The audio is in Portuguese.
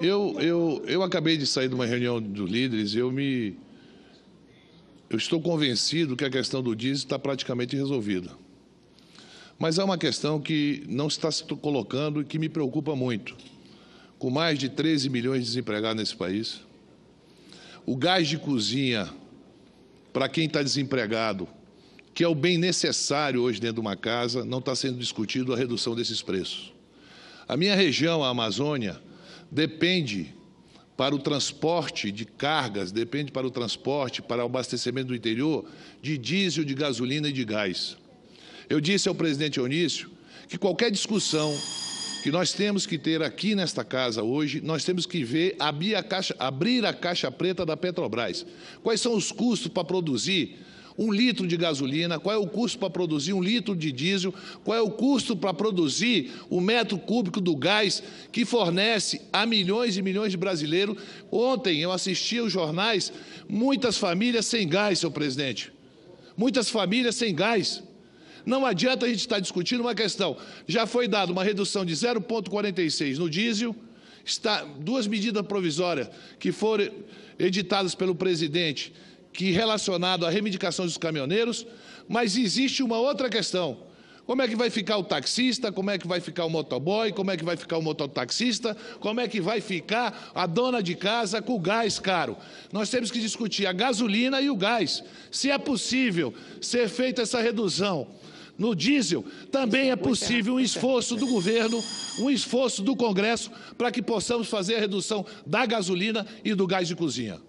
Eu, eu, eu acabei de sair de uma reunião dos líderes, eu me. Eu estou convencido que a questão do diesel está praticamente resolvida. Mas é uma questão que não está se colocando e que me preocupa muito. Com mais de 13 milhões de desempregados nesse país, o gás de cozinha para quem está desempregado, que é o bem necessário hoje dentro de uma casa, não está sendo discutido a redução desses preços. A minha região, a Amazônia, depende para o transporte de cargas, depende para o transporte, para o abastecimento do interior, de diesel, de gasolina e de gás. Eu disse ao presidente Eunício que qualquer discussão que nós temos que ter aqui nesta casa hoje, nós temos que ver abrir a caixa, abrir a caixa preta da Petrobras. Quais são os custos para produzir um litro de gasolina, qual é o custo para produzir um litro de diesel, qual é o custo para produzir o metro cúbico do gás que fornece a milhões e milhões de brasileiros. Ontem eu assisti aos jornais, muitas famílias sem gás, senhor presidente. Muitas famílias sem gás. Não adianta a gente estar discutindo uma questão. Já foi dada uma redução de 0,46 no diesel, está, duas medidas provisórias que foram editadas pelo presidente que relacionado à reivindicação dos caminhoneiros, mas existe uma outra questão. Como é que vai ficar o taxista? Como é que vai ficar o motoboy? Como é que vai ficar o mototaxista? Como é que vai ficar a dona de casa com o gás caro? Nós temos que discutir a gasolina e o gás. Se é possível ser feita essa redução no diesel, também é possível um esforço do governo, um esforço do Congresso, para que possamos fazer a redução da gasolina e do gás de cozinha.